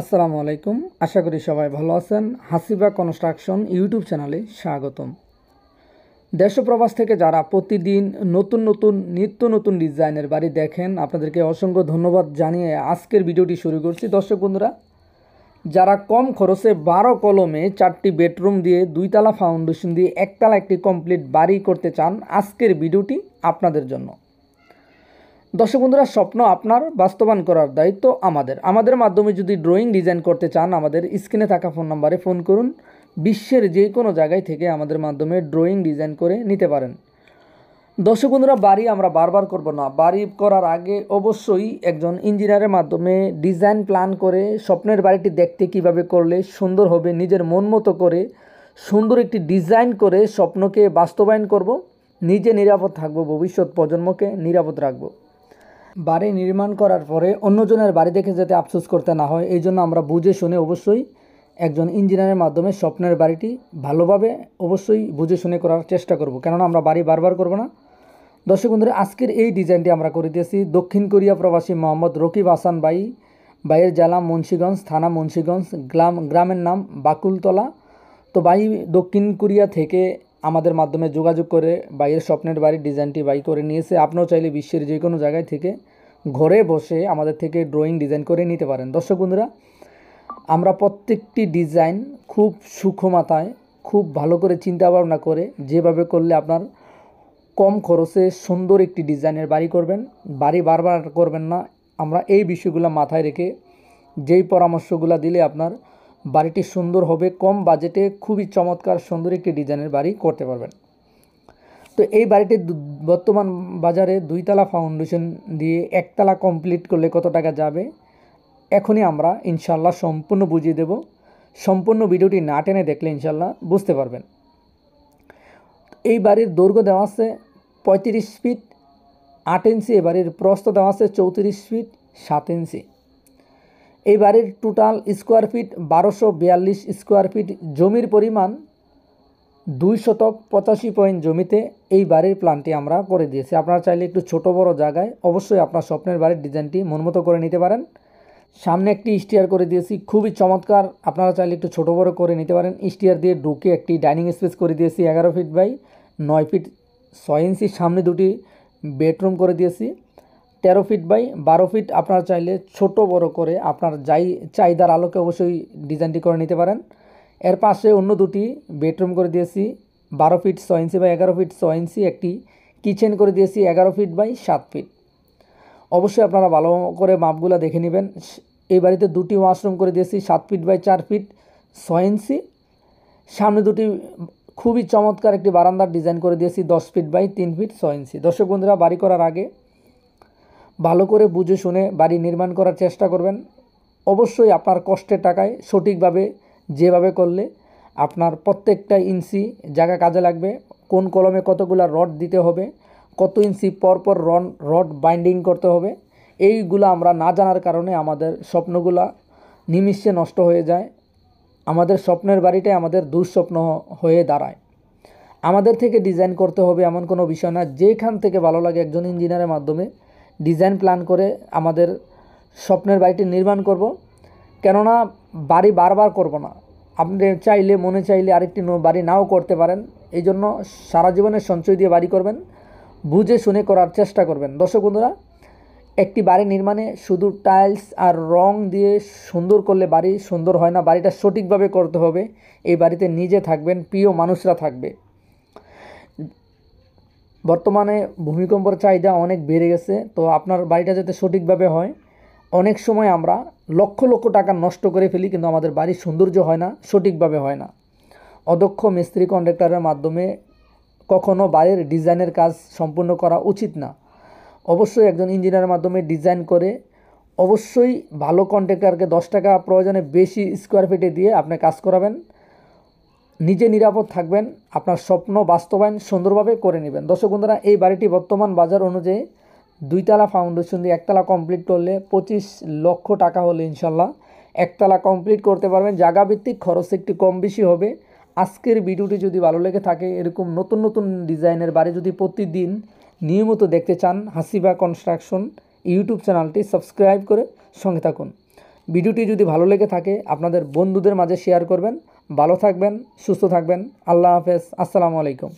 আসসালামু আলাইকুম আশা করি সবাই ভালো আছেন হাসিবা কনস্ট্রাকশন ইউটিউব চ্যানেলে স্বাগতম দেশপ্রবাস থেকে যারা প্রতিদিন নতুন নতুন নিত্য নতুন ডিজাইনের বাড়ি দেখেন আপনাদেরকে অসংখ্য ধন্যবাদ জানিয়ে আজকের ভিডিওটি শুরু করছি দর্শক বন্ধুরা যারা কম খরচে বারো কলমে চারটি বেডরুম দিয়ে দুইতলা ফাউন্ডেশন দিয়ে একতলা একটি কমপ্লিট বাড়ি করতে চান আজকের ভিডিওটি আপনাদের জন্য দর্শক বন্ধুরা স্বপ্ন আপনার বাস্তবায়ন করার দায়িত্ব আমাদের আমাদের মাধ্যমে যদি ড্রয়িং ডিজাইন করতে চান আমাদের স্ক্রিনে থাকা ফোন নাম্বারে ফোন করুন বিশ্বের যে কোনো জায়গায় থেকে আমাদের মাধ্যমে ড্রয়িং ডিজাইন করে নিতে পারেন দর্শক বন্ধুরা বাড়ি আমরা বারবার করব না বাড়ি করার আগে অবশ্যই একজন ইঞ্জিনিয়ারের মাধ্যমে ডিজাইন প্ল্যান করে স্বপ্নের বাড়িটি দেখতে কিভাবে করলে সুন্দর হবে নিজের মন মতো করে সুন্দর একটি ডিজাইন করে স্বপ্নকে বাস্তবায়ন করব নিজে নিরাপদ থাকবো ভবিষ্যৎ প্রজন্মকে নিরাপদ রাখবো বাড়ি নির্মাণ করার পরে অন্যজনের বাড়ি দেখে যাতে আফসোস করতে না হয় এই জন্য আমরা বুঝে শুনে অবশ্যই একজন ইঞ্জিনিয়ারের মাধ্যমে স্বপ্নের বাড়িটি ভালোভাবে অবশ্যই বুঝে শুনে করার চেষ্টা করব কেননা আমরা বাড়ি বারবার করব না দর্শক বন্ধুরা আজকের এই ডিজাইনটি আমরা করে দিয়েছি দক্ষিণ কোরিয়া প্রবাসী মোহাম্মদ রকিব হাসান বাই বাইয়ের জেলা মুন্সীগঞ্জ থানা মুন্সীগঞ্জ গ্রাম গ্রামের নাম বাকুলতলা তো বাই দক্ষিণ কোরিয়া থেকে আমাদের মাধ্যমে যোগাযোগ করে বাইয়ের স্বপ্নের বাড়ির ডিজাইনটি বাই করে নিয়েছে আপনিও চাইলে বিশ্বের যে কোনো জায়গায় থেকে ঘরে বসে আমাদের থেকে ড্রয়িং ডিজাইন করে নিতে পারেন দর্শক বন্ধুরা আমরা প্রত্যেকটি ডিজাইন খুব সূক্ষ্মমাতায় খুব ভালো করে চিন্তা ভাবনা করে যেভাবে করলে আপনার কম খরচে সুন্দর একটি ডিজাইনের বাড়ি করবেন বাড়ি বারবার করবেন না আমরা এই বিষয়গুলো মাথায় রেখে যেই পরামর্শগুলো দিলে আপনার বাড়িটি সুন্দর হবে কম বাজেটে খুবই চমৎকার সুন্দর একটি ডিজাইনের বাড়ি করতে পারবেন তো এই বাড়িটি বর্তমান বাজারে দুইতলা ফাউন্ডেশন দিয়ে একতলা কমপ্লিট করলে কত টাকা যাবে এখনই আমরা ইনশাল্লাহ সম্পূর্ণ বুঝিয়ে দেব সম্পূর্ণ ভিডিওটি না টেনে দেখলে ইনশাল্লাহ বুঝতে পারবেন এই বাড়ির দৈর্ঘ্য দেওয়া আছে পঁয়ত্রিশ ফিট আট ইঞ্চি এ বাড়ির প্রস্থ দেওয়া আছে চৌত্রিশ ফিট সাত ইঞ্চি এই বাড়ির টোটাল স্কোয়ার ফিট বারোশো বিয়াল্লিশ স্কোয়ার ফিট জমির পরিমাণ দুই শতক পঁচাশি পয়েন্ট জমিতে এই বাড়ির প্ল্যানটি আমরা করে দিয়েছি আপনারা চাইলে একটু ছোট বড় জায়গায় অবশ্যই আপনার স্বপ্নের বাড়ির ডিজাইনটি মনমতো করে নিতে পারেন সামনে একটি স্টিয়ার করে দিয়েছি খুবই চমৎকার আপনারা চাইলে একটু ছোট বড় করে নিতে পারেন স্টিয়ার দিয়ে ঢুকে একটি ডাইনিং স্পেস করে দিয়েছি এগারো ফিট বাই নয় ফিট ছয় ইঞ্চির সামনে দুটি বেডরুম করে দিয়েছি তেরো ফিট বাই বারো ফিট আপনার চাইলে ছোট বড় করে আপনার যাই চাহিদার আলোকে অবশ্যই ডিজাইনটি করে নিতে পারেন এর পাশে অন্য দুটি বেডরুম করে দিয়েছি বারো ফিট ছ ইঞ্চি বাই এগারো ফিট ছ ইঞ্চি একটি কিচেন করে দিয়েছি এগারো ফিট বাই সাত ফিট অবশ্যই আপনারা ভালো করে মাপগুলো দেখে নেবেন এই বাড়িতে দুটি ওয়াশরুম করে দিয়েছি সাত ফিট বাই চার ফিট ছ ইঞ্চি সামনে দুটি খুবই চমৎকার একটি বারান্দার ডিজাইন করে দিয়েছি দশ ফিট বাই তিন ফিট ছ ইঞ্চি দর্শক বন্ধুরা বাড়ি করার আগে ভালো করে বুঝে শুনে বাড়ি নির্মাণ করার চেষ্টা করবেন অবশ্যই আপনার কষ্টের টাকায় সঠিকভাবে যেভাবে করলে আপনার প্রত্যেকটা ইঞ্চি জায়গা কাজে লাগবে কোন কলমে কতগুলো রড দিতে হবে কত ইঞ্চি পরপর রন রড বাইন্ডিং করতে হবে এইগুলো আমরা না জানার কারণে আমাদের স্বপ্নগুলা নিমিষে নষ্ট হয়ে যায় আমাদের স্বপ্নের বাড়িটাই আমাদের দুঃস্বপ্ন হয়ে দাঁড়ায় আমাদের থেকে ডিজাইন করতে হবে এমন কোনো বিষয় না যেখান থেকে ভালো লাগে একজন ইঞ্জিনিয়ারের মাধ্যমে ডিজাইন প্ল্যান করে আমাদের স্বপ্নের বাড়িটি নির্মাণ করব কেননা বাড়ি বারবার করব না আপনি চাইলে মনে চাইলে আরেকটি বাড়ি নাও করতে পারেন এই জন্য সারা জীবনের সঞ্চয় দিয়ে বাড়ি করবেন বুঝে শুনে করার চেষ্টা করবেন দর্শক বন্ধুরা একটি বাড়ি নির্মাণে শুধু টাইলস আর রং দিয়ে সুন্দর করলে বাড়ি সুন্দর হয় না বাড়িটা সঠিকভাবে করতে হবে এই বাড়িতে নিজে থাকবেন প্রিয় মানুষরা থাকবে বর্তমানে ভূমিকম্পর চাহিদা অনেক বেড়ে গেছে তো আপনার বাড়িটা যাতে সঠিকভাবে হয় অনেক সময় আমরা লক্ষ লক্ষ টাকা নষ্ট করে ফেলি কিন্তু আমাদের বাড়ির সৌন্দর্য হয় না সঠিকভাবে হয় না অদক্ষ মিস্ত্রি কন্ট্রাক্টরের মাধ্যমে কখনও বাড়ির ডিজাইনের কাজ সম্পূর্ণ করা উচিত না অবশ্যই একজন ইঞ্জিনিয়ারের মাধ্যমে ডিজাইন করে অবশ্যই ভালো কন্ট্রাক্টরকে দশ টাকা প্রয়োজনে বেশি স্কোয়ার ফিটে দিয়ে আপনি কাজ করাবেন নিজে নিরাপদ থাকবেন আপনার স্বপ্ন বাস্তবায়ন সুন্দরভাবে করে নেবেন দর্শক বন্ধুরা এই বাড়িটি বর্তমান বাজার অনুযায়ী দুইতলা ফাউন্ডেশন দিয়ে একতলা কমপ্লিট করলে পঁচিশ লক্ষ টাকা হলে ইনশাল্লাহ একতলা কমপ্লিট করতে পারবেন জায়গাভিত্তিক খরচ একটু কম বেশি হবে আজকের ভিডিওটি যদি ভালো লেগে থাকে এরকম নতুন নতুন ডিজাইনের বাড়ি যদি প্রতিদিন নিয়মিত দেখতে চান হাসিবা কনস্ট্রাকশন ইউটিউব চ্যানেলটি সাবস্ক্রাইব করে সঙ্গে থাকুন ভিডিওটি যদি ভালো লেগে থাকে আপনাদের বন্ধুদের মাঝে শেয়ার করবেন ভালো থাকবেন সুস্থ থাকবেন আল্লাহ হাফেজ আসসালামু আলাইকুম